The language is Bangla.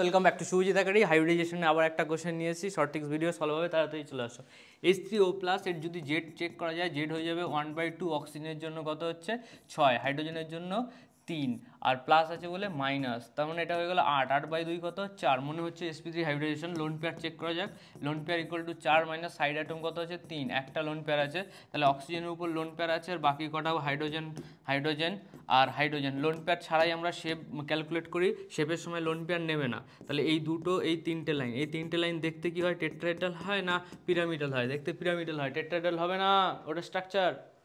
welcome back to Sujit academy হাইব্রিডাইজেশনে আবার একটা কোশ্চেন নিয়েছি শর্টিক্স ভিডিও সলভ হবে তাড়াতাড়ি চলে আসো এইচ থ্রি ও প্লাস এর যদি জেড চেক করা যায় জেড হয়ে যাবে ওয়ান বাই টু অক্সিজেনের জন্য কত হচ্ছে ছয় হাইড্রোজেনের জন্য তিন আর প্লাস আছে বলে মাইনাস তার মানে এটা হয়ে গেলো আট আট বাই দুই কত চার মনে হচ্ছে s p three hybridization lone pair check করা যাক লোন পেয়ার ইকুয়াল টু চার মাইনাস সাইড অ্যাটম কত আছে তিন একটা লোন পেয়ার আছে তাহলে অক্সিজেনের উপর লোন পেয়ার আছে আর বাকি কটাও হাইড্রোজেন হাইড্রোজেন আর হাইড্রোজেন লোন পেয়ার ছাড়াই আমরা শেপ ক্যালকুলেট করি শেপের সময় লোন পেয়ার নেবে না তাহলে এই দুটো এই তিনটে লাইন এই তিনটে লাইন দেখতে কি হয় টেট্রাইডাল হয় না পিরামিডাল হয় দেখতে পিরামিডাল হয় টেট্রাইডাল হবে না ওটা স্ট্রাকচার